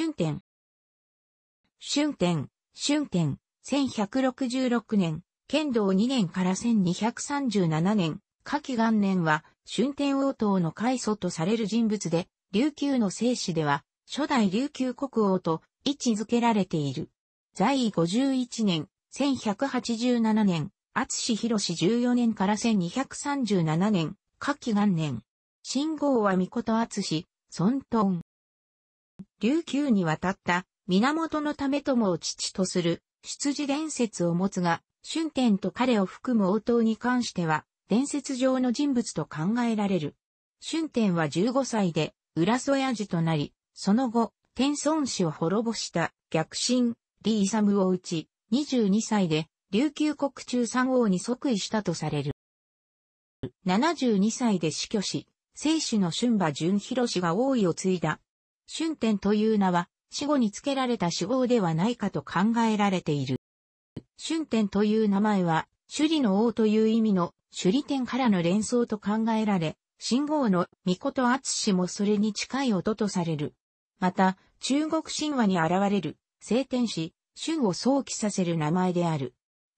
春天。春天、春天、1166年、剣道2年から1237年、夏季元年は、春天王党の開祖とされる人物で、琉球の聖史では、初代琉球国王と位置づけられている。在位51年、1187年、厚志広氏14年から1237年、夏季元年。信号は御事厚志、尊東。琉球に渡った源のためともを父とする出自伝説を持つが、春天と彼を含む応答に関しては、伝説上の人物と考えられる。春天は15歳で、浦添やじとなり、その後、天孫氏を滅ぼした逆進、李勇を打ち、22歳で、琉球国中三王に即位したとされる。72歳で死去し、生死の春馬淳弘氏が王位を継いだ春天という名は、死後につけられた死亡ではないかと考えられている。春天という名前は、首里の王という意味の首里天からの連想と考えられ、信号の御子と厚氏もそれに近い音とされる。また、中国神話に現れる、聖天使、春を想起させる名前である。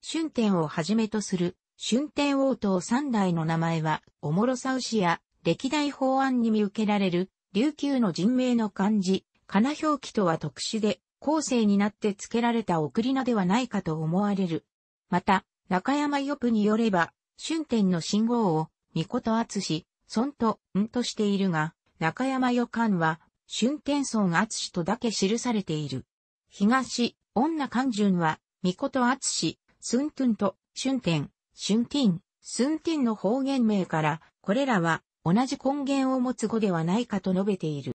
春天をはじめとする、春天王と三代の名前は、おもろさ牛や、歴代法案に見受けられる、琉球の人名の漢字、かな表記とは特殊で、後世になって付けられた送り名ではないかと思われる。また、中山よぷによれば、春天の信号を、みことあつし、孫と、んとしているが、中山よんは、春天孫あつしとだけ記されている。東、女漢順は、みことあつし、すんとんと、春天、春天、す天の方言名から、これらは、同じ根源を持つ語ではないかと述べている。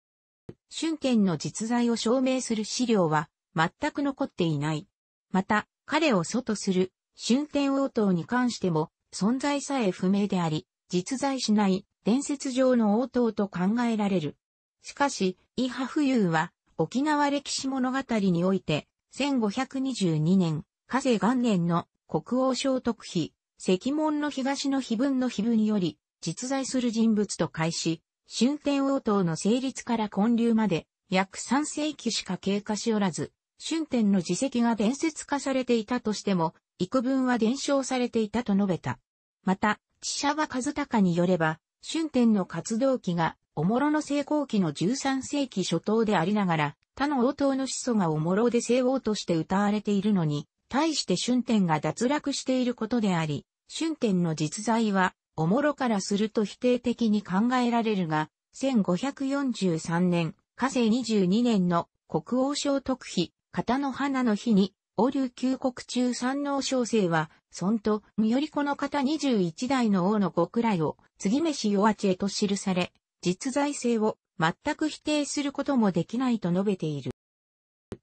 春天の実在を証明する資料は全く残っていない。また、彼を祖とする春天王党に関しても存在さえ不明であり、実在しない伝説上の応答と考えられる。しかし、伊波富裕は沖縄歴史物語において、1522年、火星元年の国王聖徳妃、石門の東の碑文の碑文より、実在する人物と開始、春天応答の成立から建立まで約3世紀しか経過しおらず、春天の自責が伝説化されていたとしても、幾分は伝承されていたと述べた。また、知者は和高によれば、春天の活動期が、おもろの成功期の13世紀初頭でありながら、他の応答の始祖がおもろで西王として歌われているのに、対して春天が脱落していることであり、春天の実在は、おもろからすると否定的に考えられるが、1543年、火星22年の国王賞特妃、型の花の日に、王流旧国中三王小生は、孫と、よりこの方21代の王の極来を、次飯弱地へと記され、実在性を全く否定することもできないと述べている。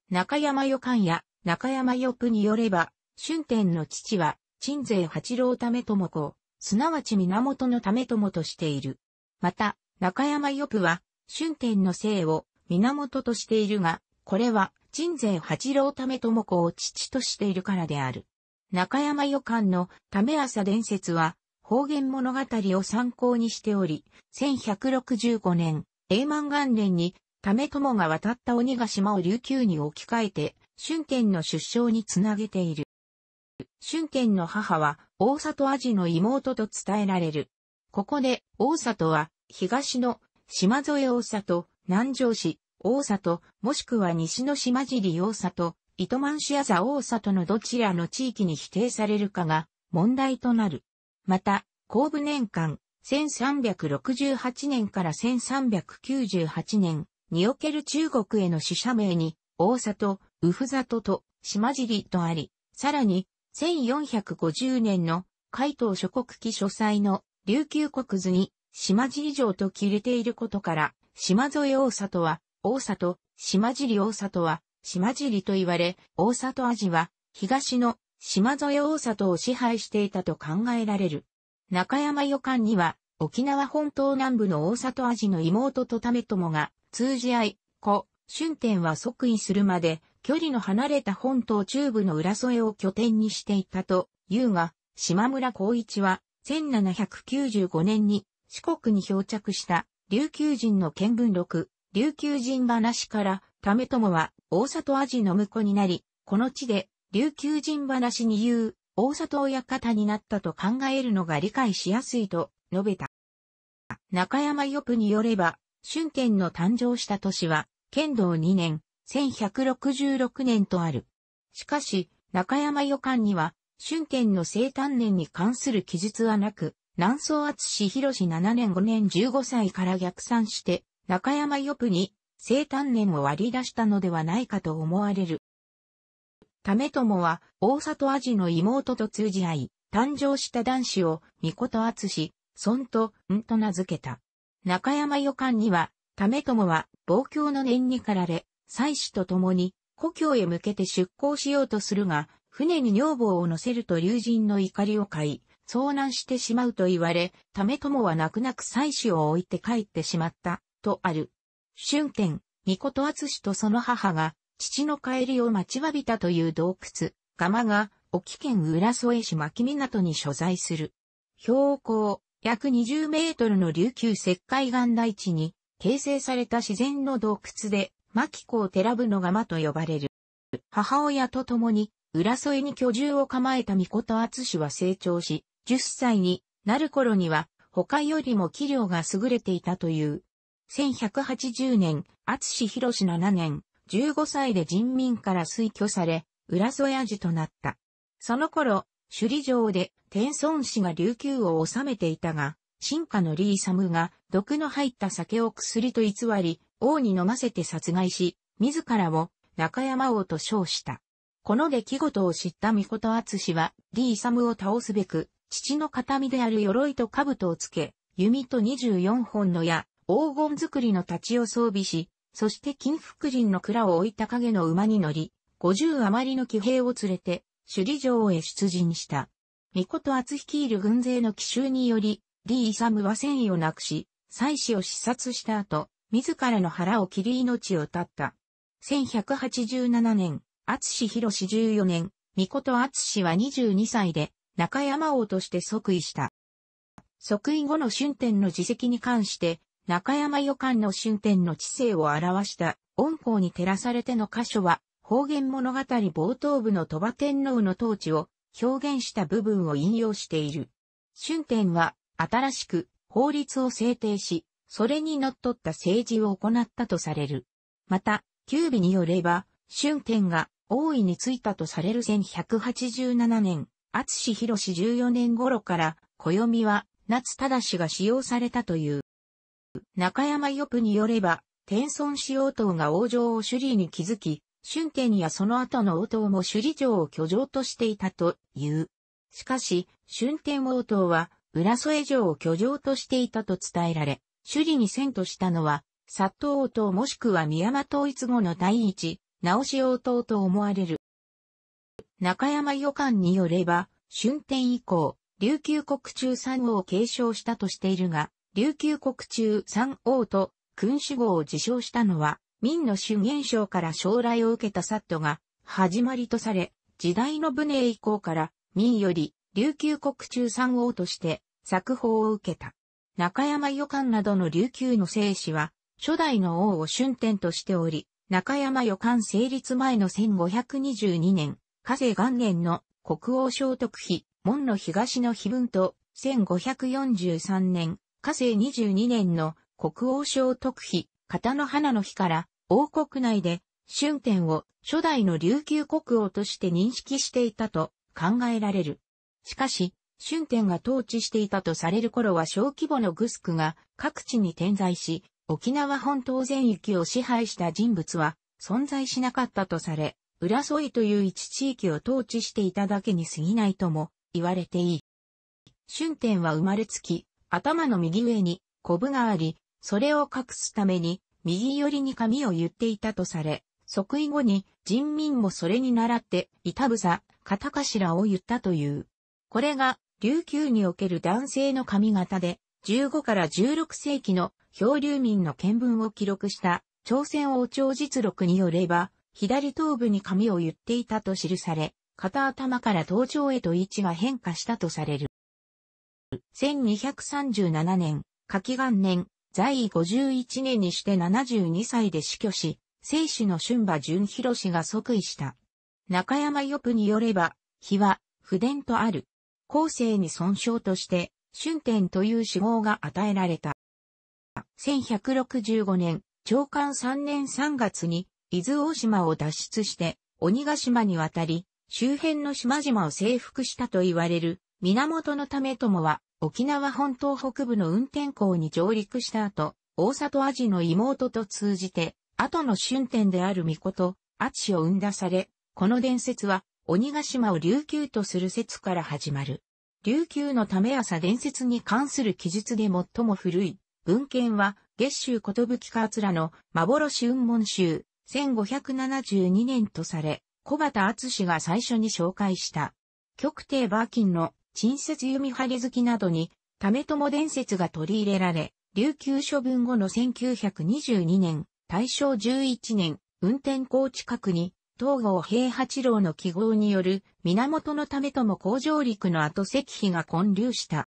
中山予官や中山予布によれば、春天の父は、鎮税八郎為智子、すなわち源のため友としている。また、中山よくは、春天の姓を源としているが、これは、人前八郎ため友子を父としているからである。中山予感のため朝伝説は、方言物語を参考にしており、1165年、永満元年に、ため友が渡った鬼ヶ島を琉球に置き換えて、春天の出生につなげている。春剣の母は大里アジの妹と伝えられる。ここで大里は東の島添大里、南城市、大里、もしくは西の島尻大里、糸満市あ大里のどちらの地域に否定されるかが問題となる。また、後部年間、1368年から1398年における中国への死者名に、大里、宇府里と島尻とあり、さらに、1450年の海東諸国記書斎の琉球国図に島尻城と切れていることから、島添大里は、大里、島尻大里は、島尻と言われ、大里味は、東の島添大里を支配していたと考えられる。中山予感には、沖縄本島南部の大里味の妹と為友が、通じ合い、子、春天は即位するまで、距離の離れた本島中部の浦添を拠点にしていたと言うが、島村光一は1795年に四国に漂着した琉球人の見聞録、琉球人話から、為朝は大里ジの婿になり、この地で琉球人話に言う大里親方になったと考えるのが理解しやすいと述べた。中山よくによれば、春剣の誕生した年は、剣道2年、1166年とある。しかし、中山予感には、春剣の生誕年に関する記述はなく、南宋厚志広志7年5年15歳から逆算して、中山予布に生誕年を割り出したのではないかと思われる。為友は、大里味の妹と通じ合い、誕生した男子を、御と厚し、孫と、んと名付けた。中山予感には、為友は、望郷の念にかられ、妻子と共に故郷へ向けて出港しようとするが、船に女房を乗せると竜人の怒りを買い、遭難してしまうと言われ、ため友は泣く泣く妻子を置いて帰ってしまった、とある。春天、御子と厚とその母が、父の帰りを待ちわびたという洞窟、釜が、沖県浦添市牧港に所在する。標高、約20メートルの琉球石灰岩台地に、形成された自然の洞窟で、牧子を寺部の釜と呼ばれる。母親と共に、浦添に居住を構えた御事厚は成長し、10歳になる頃には、他よりも器量が優れていたという。1180年、厚弘7年、15歳で人民から推挙され、浦添屋寺となった。その頃、首里城で天孫氏が琉球を治めていたが、進化のリーサムが毒の入った酒を薬と偽り、王に飲ませて殺害し、自らを中山王と称した。この出来事を知った御事厚氏は、李勇を倒すべく、父の形見である鎧と兜をつけ、弓と24本の矢、黄金作りの太刀を装備し、そして金福神の蔵を置いた影の馬に乗り、50余りの騎兵を連れて、首里城へ出陣した。御事厚率いる軍勢の奇襲により、李勇は戦意をなくし、妻子を視察した後、自らの腹を切り命を絶った。1187年、厚志博士14年、御事厚志は22歳で、中山王として即位した。即位後の春天の自責に関して、中山予感の春天の知性を表した恩公に照らされての箇所は、方言物語冒頭部の鳥羽天皇の統治を表現した部分を引用している。春天は、新しく法律を制定し、それに則っった政治を行ったとされる。また、九尾によれば、春天が王位についたとされる1187年、厚志広士14年頃から、暦は夏忠が使用されたという。中山よくによれば、天孫使用党が王城を首里に築き、春天やその後の王党も首里城を居城としていたという。しかし、春天王党は、浦添城を居城としていたと伝えられ、首里に遷都したのは、薩東王党もしくは宮間統一後の第一、直し王党と思われる。中山予感によれば、春天以降、琉球国中三王を継承したとしているが、琉球国中三王と君主号を自称したのは、民の主元章から将来を受けたサットが始まりとされ、時代の武へ以降から民より琉球国中三王として作法を受けた。中山予感などの琉球の聖史は、初代の王を春天としており、中山予感成立前の1522年、火星元年の国王聖徳妃、門の東の碑文と、1543年、火星22年の国王聖徳妃、片の花の日から、王国内で、春天を初代の琉球国王として認識していたと考えられる。しかし、春天が統治していたとされる頃は小規模のグスクが各地に点在し、沖縄本島全域を支配した人物は存在しなかったとされ、浦添という一地域を統治していただけに過ぎないとも言われていい。春天は生まれつき、頭の右上にコブがあり、それを隠すために右寄りに髪を言っていたとされ、即位後に人民もそれに倣って、いたぶ片頭を言ったという。これが琉球における男性の髪型で、15から16世紀の漂流民の見聞を記録した朝鮮王朝実録によれば、左頭部に髪を言っていたと記され、片頭から頭頂へと位置が変化したとされる。1237年、夏季元年、在位51年にして72歳で死去し、生死の春馬淳博氏が即位した。中山玉によれば、日は、不伝とある。後世に損傷として、春天という死亡が与えられた。1165年、長官3年3月に、伊豆大島を脱出して、鬼ヶ島に渡り、周辺の島々を征服したと言われる、源の為友は、沖縄本島北部の運天港に上陸した後、大里アジの妹と通じて、後の春天である巫女と、アチを生んだされ、この伝説は、鬼ヶ島を琉球とする説から始まる。琉球のため朝伝説に関する記述で最も古い文献は、月州ことぶきかつらの幻雲門集、1572年とされ、小畑厚氏が最初に紹介した。極帝バーキンの陳説弓張り好きなどに、ためとも伝説が取り入れられ、琉球処分後の1922年、大正11年、運転校近くに東郷平八郎の記号による源のためとも工場陸の後石碑が混流した。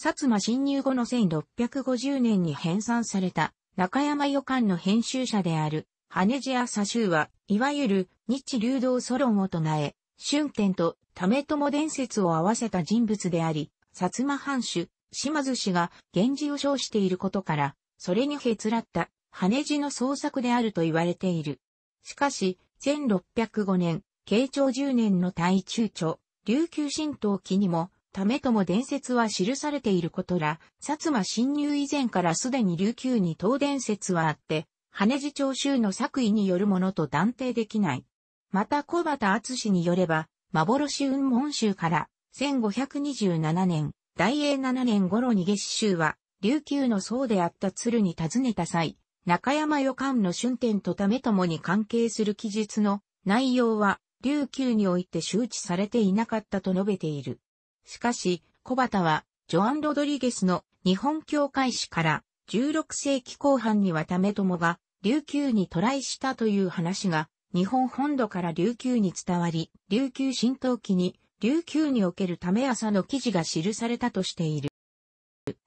薩摩侵入後の1650年に編纂された中山予感の編集者である羽地朝州は、いわゆる日流動ソロンを唱え、春天と為も伝説を合わせた人物であり、薩摩藩主、島津氏が源氏を称していることから、それにへつらった羽地の創作であると言われている。しかし、1605年、慶長10年の大中著、琉球新東記にも、為も伝説は記されていることら、薩摩侵入以前からすでに琉球に東伝説はあって、羽地町州の作為によるものと断定できない。また小畑厚によれば、幻雲門州から、1527年、大英7年頃に月司州は、琉球の僧であった鶴に尋ねた際、中山予感の春天とためともに関係する記述の内容は、琉球において周知されていなかったと述べている。しかし、小畑は、ジョアン・ロドリゲスの日本教会史から16世紀後半にはためともが琉球に渡来したという話が日本本土から琉球に伝わり、琉球浸透期に琉球におけるため朝の記事が記されたとしている。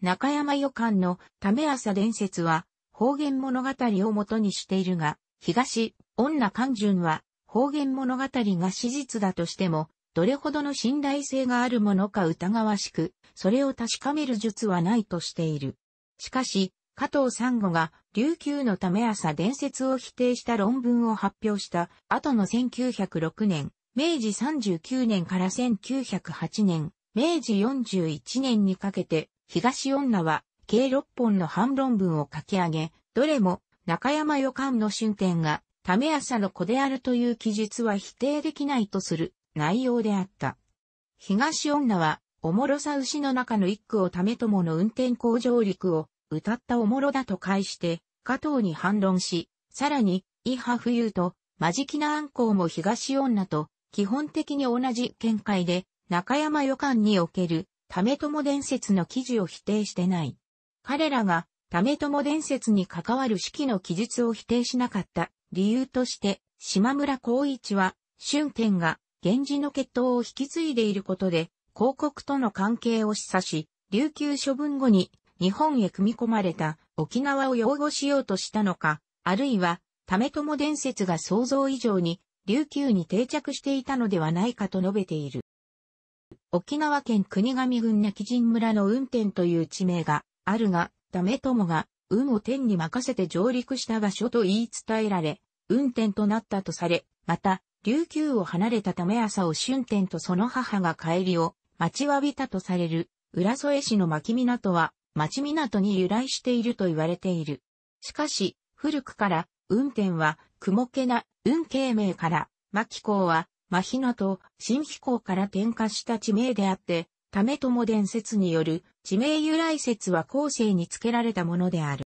中山予感のため朝伝説は方言物語をもとにしているが、東、女官順は、方言物語が史実だとしても、どれほどの信頼性があるものか疑わしく、それを確かめる術はないとしている。しかし、加藤三吾が琉球のため朝伝説を否定した論文を発表した後の1906年、明治39年から1908年、明治41年にかけて、東女は計6本の反論文を書き上げ、どれも中山予感の春典が、ため朝の子であるという記述は否定できないとする内容であった。東女は、おもろさ牛の中の一句を為友の運転工場陸を歌ったおもろだと返して、加藤に反論し、さらに、イハ浮遊と、マジキナ暗行も東女と、基本的に同じ見解で、中山予感における、為友伝説の記事を否定してない。彼らが、為友伝説に関わる式の記述を否定しなかった理由として、島村光一は、春天が、源氏の血統を引き継いでいることで、広告との関係を示唆し、琉球処分後に日本へ組み込まれた沖縄を擁護しようとしたのか、あるいは、為友伝説が想像以上に琉球に定着していたのではないかと述べている。沖縄県国神郡な基人村の運転という地名があるが、ダメ友が、運を天に任せて上陸した場所と言い伝えられ、運天となったとされ、また、琉球を離れたため朝を春天とその母が帰りを待ちわびたとされる、浦添市の牧港は、町港に由来していると言われている。しかし、古くから、運転は、雲気な、運慶名から、牧港は、真日と、新飛行から転化した地名であって、ためとも伝説による、地名由来説は後世に付けられたものである。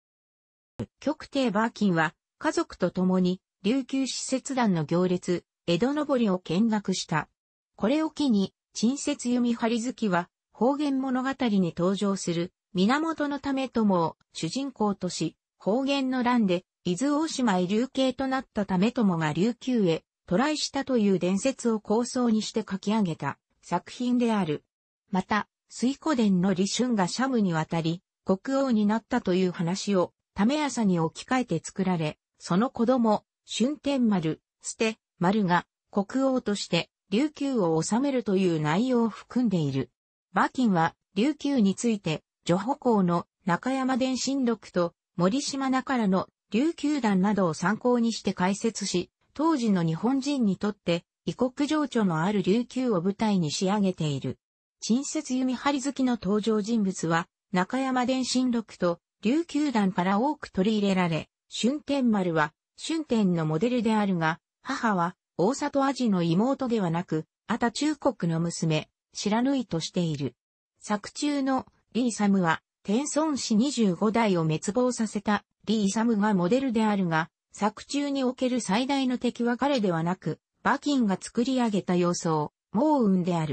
極帝バーキンは家族と共に琉球使節団の行列、江戸のぼりを見学した。これを機に、陳説弓張月は方言物語に登場する源のためもを主人公とし、方言の乱で伊豆大島へ流刑となったためともが琉球へトライしたという伝説を構想にして書き上げた作品である。また、水古伝の李春がシャムに渡り、国王になったという話を、ため朝に置き換えて作られ、その子供、春天丸、捨て、丸が、国王として、琉球を治めるという内容を含んでいる。馬琴は、琉球について、女保校の中山伝新録と森島中からの琉球団などを参考にして解説し、当時の日本人にとって異国情緒のある琉球を舞台に仕上げている。親切弓張り好きの登場人物は、中山伝信録と琉球団から多く取り入れられ、春天丸は春天のモデルであるが、母は大里アジの妹ではなく、あた中国の娘、白縫いとしている。作中のリーサムは、天孫氏25代を滅亡させたリーサムがモデルであるが、作中における最大の敵は彼ではなく、馬琴が作り上げた様相、盲雲である。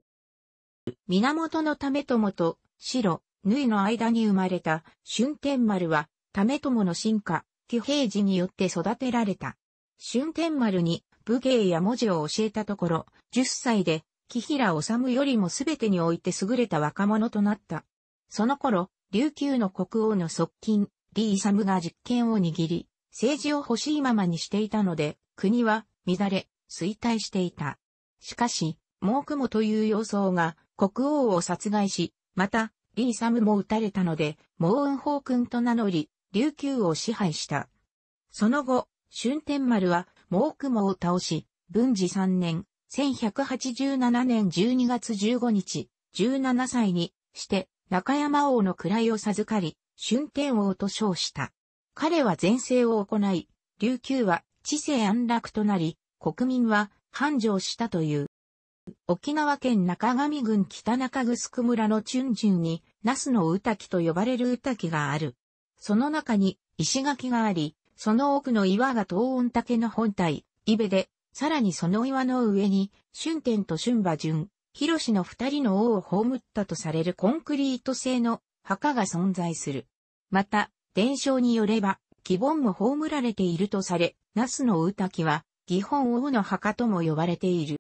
源の為朝と白、縫いの間に生まれた春天丸は、為朝の進化、騎兵時によって育てられた。春天丸に武芸や文字を教えたところ、10歳で、木平治よりも全てにおいて優れた若者となった。その頃、琉球の国王の側近、李ムが実権を握り、政治を欲しいままにしていたので、国は乱れ、衰退していた。しかし、毛雲という様相が国王を殺害し、また、リーサムも撃たれたので、モーンホー君と名乗り、琉球を支配した。その後、春天丸は、モークモを倒し、文治3年、1187年12月15日、17歳にして、中山王の位を授かり、春天王と称した。彼は前世を行い、琉球は知性安楽となり、国民は繁盛したという。沖縄県中上郡北中城村のチュンジュンに、ナスのウタキと呼ばれるウタキがある。その中に石垣があり、その奥の岩が東温竹の本体、イベで、さらにその岩の上に、春天と春馬順、広志の二人の王を葬ったとされるコンクリート製の墓が存在する。また、伝承によれば、基本も葬られているとされ、ナスのウタキは、基本王の墓とも呼ばれている。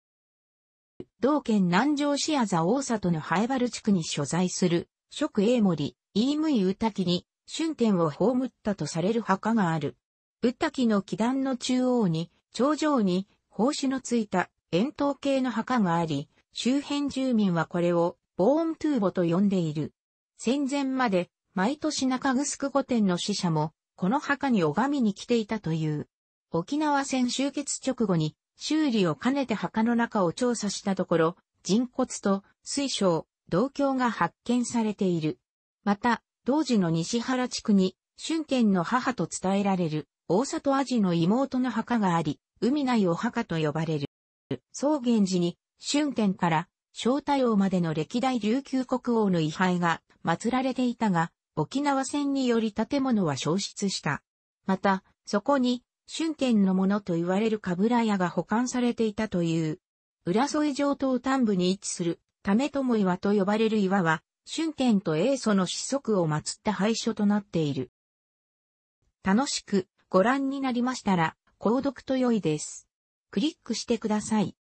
同県南城市あざ大里のハエバル地区に所在する、職英森、イームイウタキに、春天を葬ったとされる墓がある。ウタキの祈壇の中央に、頂上に、格子のついた、円筒形の墓があり、周辺住民はこれを、ボーントゥーボと呼んでいる。戦前まで、毎年中城御殿の死者も、この墓に拝みに来ていたという。沖縄戦終結直後に修理を兼ねて墓の中を調査したところ、人骨と水晶、銅鏡が発見されている。また、当時の西原地区に、春賢の母と伝えられる、大里アジの妹の墓があり、海内お墓と呼ばれる。草原寺に、春賢から、小太王までの歴代琉球国王の遺牌が祀られていたが、沖縄戦により建物は消失した。また、そこに、春天のものと言われるかぶら屋が保管されていたという。浦添城東端部に位置する、為友岩と呼ばれる岩は、春天と英祖の子息を祀った廃所となっている。楽しくご覧になりましたら、購読と良いです。クリックしてください。